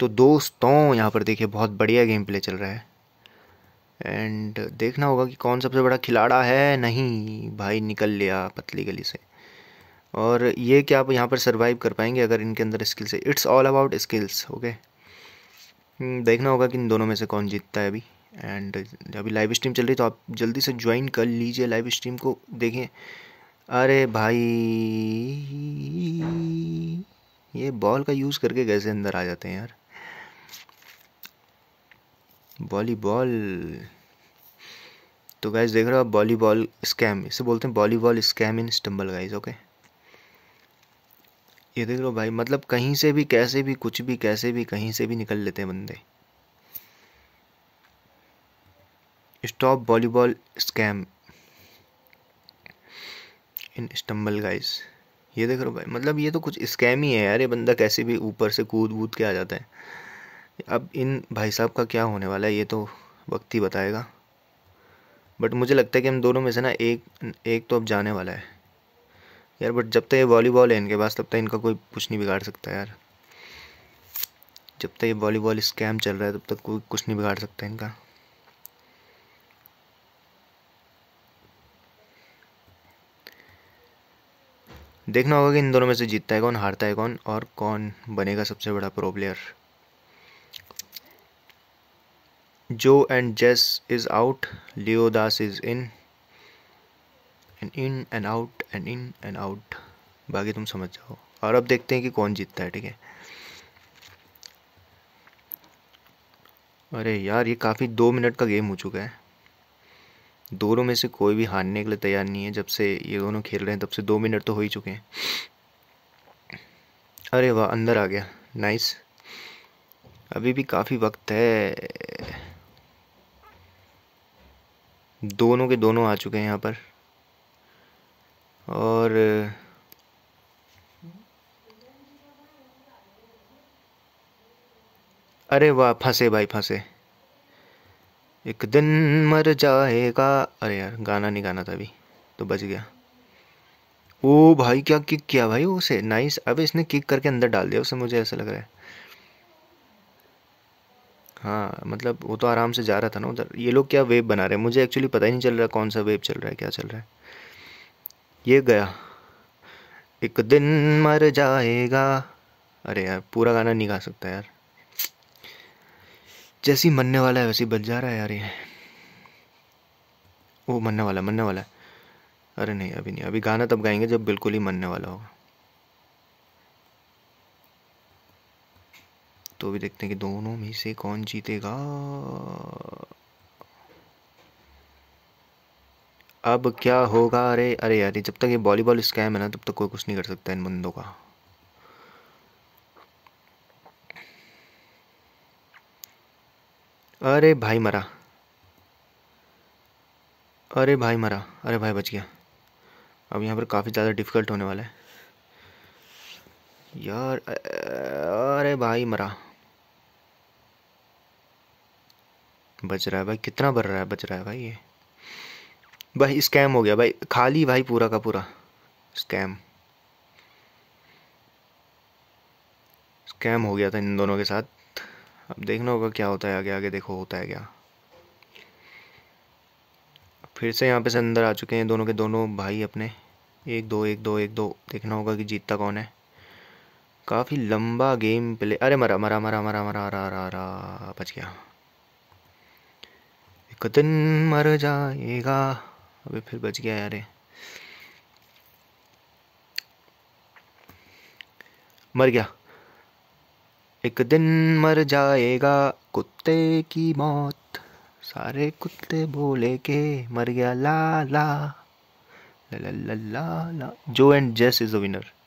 तो दोस्तों यहाँ पर देखिए बहुत बढ़िया गेम प्ले चल रहा है एंड देखना होगा कि कौन सबसे बड़ा खिलाड़ा है नहीं भाई निकल लिया पतली गली से और ये क्या आप यहाँ पर सर्वाइव कर पाएंगे अगर इनके अंदर स्किल्स है it's all about skills okay देखना होगा कि इन दोनों में से कौन जीतता है अभी एंड अभी लाइव स्ट्रीम चल रही तो आप जल्दी से ज्वाइन कर लीजिए लाइव स्ट्रीम को देखें अरे भाई ये बॉल का यूज़ करके कैसे अंदर आ जाते हैं यार वॉलीबॉल तो गाइज देख रहे हो आप वॉलीबॉल स्कैम इसे बोलते हैं volleyball scam in Stumble guys okay ये देख लो भाई मतलब कहीं से भी कैसे भी कुछ भी कैसे भी कहीं से भी निकल लेते हैं बंदे stop volleyball scam in Stumble guys ये देख रहे हो भाई मतलब ये तो कुछ स्कैम ही है यार ये बंदा कैसे भी ऊपर से कूद वूद के आ जाता है अब इन भाई साहब का क्या होने वाला है ये तो वक्त ही बताएगा बट मुझे लगता है कि हम दोनों में से ना एक एक तो अब जाने वाला है यार बट जब तक ये वॉलीबॉल है इनके पास तब तक इनका कोई कुछ नहीं बिगाड़ सकता यार जब तक ये वॉलीबॉल स्कैम चल रहा है तब तक कोई कुछ नहीं बिगाड़ सकता इनका देखना होगा कि इन दोनों में से जीतता है कौन हारता है कौन और कौन बनेगा सबसे बड़ा pro player Joe and Jess is out. Leodas is in. And in and out and in and out. बाकी तुम समझ जाओ और अब देखते हैं कि कौन जीतता है ठीक है अरे यार ये काफ़ी दो मिनट का गेम हो चुका है दोनों में से कोई भी हारने के लिए तैयार नहीं है जब से ये दोनों खेल रहे हैं तब से दो मिनट तो हो ही चुके हैं अरे वाह अंदर आ गया नाइस अभी भी काफ़ी वक्त है दोनों के दोनों आ चुके हैं यहाँ पर और अरे वाह फंसे भाई फंसे एक दिन मर जाएगा अरे यार गाना नहीं गाना था अभी तो बच गया ओ भाई क्या किक किया भाई उसे नाइस अब इसने किक करके अंदर डाल दिया उसे मुझे ऐसा लग रहा है हाँ मतलब वो तो आराम से जा रहा था ना उधर ये लोग क्या वेब बना रहे हैं मुझे एक्चुअली पता ही नहीं चल रहा कौन सा वेब चल रहा है क्या चल रहा है ये गया एक दिन मर जाएगा अरे यार पूरा गाना नहीं गा सकता यार जैसी मरने वाला है वैसी बच जा रहा है यार ये वो मरने वाला मरने वाला है अरे नहीं अभी नहीं अभी गाना तब गाएंगे जब बिल्कुल ही मरने वाला होगा तो अभी देखते हैं कि दोनों में से कौन जीतेगा अब क्या होगा अरे अरे अरे जब तक ये वॉलीबॉल स्कैम है ना तब तक कोई कुछ नहीं कर सकता इन बंदों का अरे भाई मरा अरे भाई मरा अरे भाई बच गया अब यहाँ पर काफ़ी ज़्यादा डिफ़िकल्ट होने वाला है यार अरे भाई मरा बच रहा है भाई कितना बढ़ रहा है बच रहा है भाई ये भाई स्कैम हो गया भाई खाली भाई पूरा का पूरा स्कैम स्कैम हो गया था इन दोनों के साथ अब देखना होगा क्या होता है आगे आगे देखो होता है क्या फिर से यहाँ पे से अंदर आ चुके हैं दोनों के दोनों भाई अपने एक दो एक दो एक दो देखना होगा कि जीतता कौन है काफ़ी लंबा गेम प्ले अरे मरा मरा मरा मरा मरा मरा मरा बच गया कदन मर जाएगा अबे फिर बच गया यार मर गया एक दिन मर जाएगा कुत्ते की मौत सारे कुत्ते बोले के मर गया ला ला ला ला ला ला जो एंड जेस इज द विनर